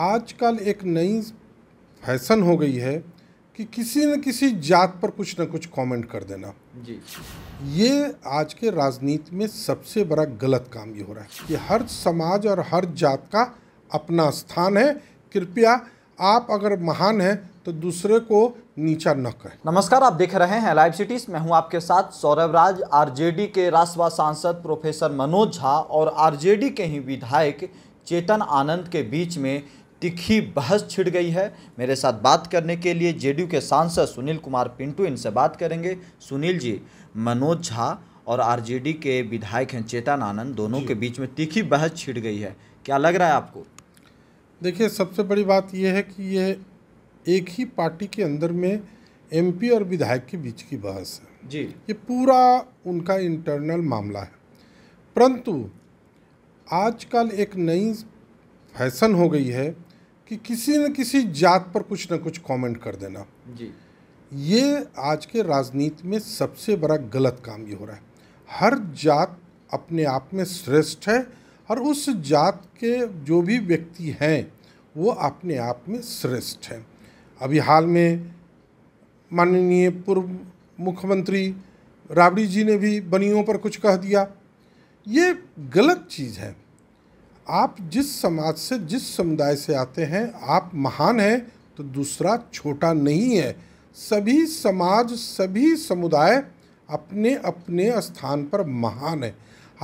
आजकल एक नई फैशन हो गई है कि किसी न किसी जात पर कुछ ना कुछ कमेंट कर देना जी ये आज के राजनीति में सबसे बड़ा गलत काम ये हो रहा है कि हर समाज और हर जात का अपना स्थान है कृपया आप अगर महान हैं तो दूसरे को नीचा न करें नमस्कार आप देख रहे हैं लाइव सिटीज मैं हूं आपके साथ सौरभ राज आरजेडी के राजसभा सांसद प्रोफेसर मनोज झा और आरजेडी के ही विधायक चेतन आनंद के बीच में तीखी बहस छिड़ गई है मेरे साथ बात करने के लिए जेडीयू के सांसद सुनील कुमार पिंटू इनसे बात करेंगे सुनील जी मनोज झा और आरजेडी के विधायक हैं चेतन आनंद दोनों के बीच में तीखी बहस छिड़ गई है क्या लग रहा है आपको देखिए सबसे बड़ी बात यह है कि ये एक ही पार्टी के अंदर में एमपी और विधायक के बीच की बहस है जी ये पूरा उनका इंटरनल मामला है परंतु आजकल एक नई फैशन हो गई है कि किसी न किसी जात पर कुछ ना कुछ कमेंट कर देना जी ये आज के राजनीति में सबसे बड़ा गलत काम ये हो रहा है हर जात अपने आप में श्रेष्ठ है और उस जात के जो भी व्यक्ति हैं वो अपने आप में श्रेष्ठ हैं अभी हाल में माननीय पूर्व मुख्यमंत्री राबड़ी जी ने भी बनियों पर कुछ कह दिया ये गलत चीज़ है आप जिस समाज से जिस समुदाय से आते हैं आप महान हैं तो दूसरा छोटा नहीं है सभी समाज सभी समुदाय अपने अपने स्थान पर महान है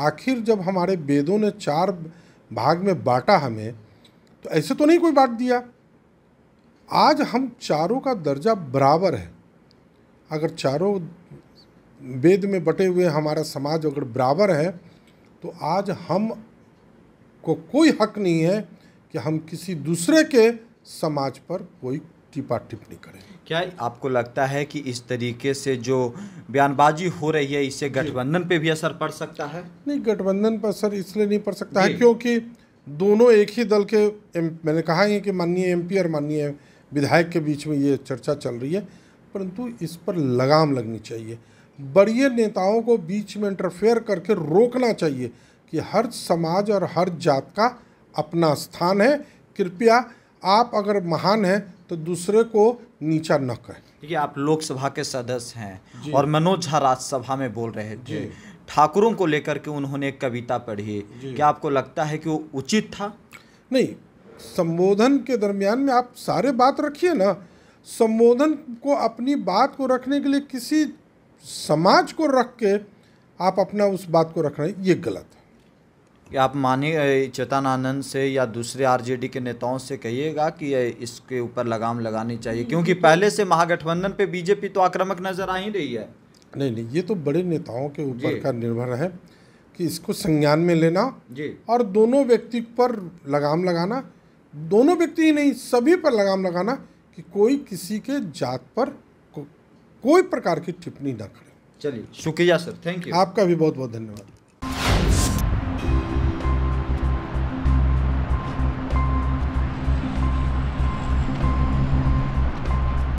आखिर जब हमारे वेदों ने चार भाग में बांटा हमें तो ऐसे तो नहीं कोई बांट दिया आज हम चारों का दर्जा बराबर है अगर चारों वेद में बटे हुए हमारा समाज अगर बराबर है तो आज हम को कोई हक नहीं है कि हम किसी दूसरे के समाज पर कोई टिपा टिप्पणी करें क्या आपको लगता है कि इस तरीके से जो बयानबाजी हो रही है इससे गठबंधन पे भी असर पड़ सकता है नहीं गठबंधन पर असर इसलिए नहीं पड़ सकता है क्योंकि दोनों एक ही दल के मैंने कहा है कि माननीय एमपी और माननीय विधायक के बीच में ये चर्चा चल रही है परंतु इस पर लगाम लगनी चाहिए बड़े नेताओं को बीच में इंटरफेयर करके रोकना चाहिए कि हर समाज और हर जात का अपना स्थान है कृपया आप अगर महान हैं तो दूसरे को नीचा न कहें है आप लोकसभा के सदस्य हैं और मनोज झा राज्यसभा में बोल रहे थे ठाकुरों को लेकर के उन्होंने एक कविता पढ़ी क्या आपको लगता है कि वो उचित था नहीं संबोधन के दरमियान में आप सारे बात रखिए ना संबोधन को अपनी बात को रखने के लिए किसी समाज को रख के आप अपना उस बात को रखना ये गलत है कि आप मानिए चेतानंद से या दूसरे आरजेडी के नेताओं से कहिएगा कि इसके ऊपर लगाम लगानी चाहिए क्योंकि हम्म। पहले से महागठबंधन पे बीजेपी तो आक्रामक नजर आ ही रही है नहीं नहीं ये तो बड़े नेताओं के ऊपर का निर्भर है कि इसको संज्ञान में लेना और दोनों व्यक्ति पर लगाम लगाना दोनों व्यक्ति ही नहीं सभी पर लगाम लगाना कि कोई किसी के जात पर को, कोई प्रकार की टिप्पणी न करे चलिए शुक्रिया सर थैंक यू आपका भी बहुत बहुत धन्यवाद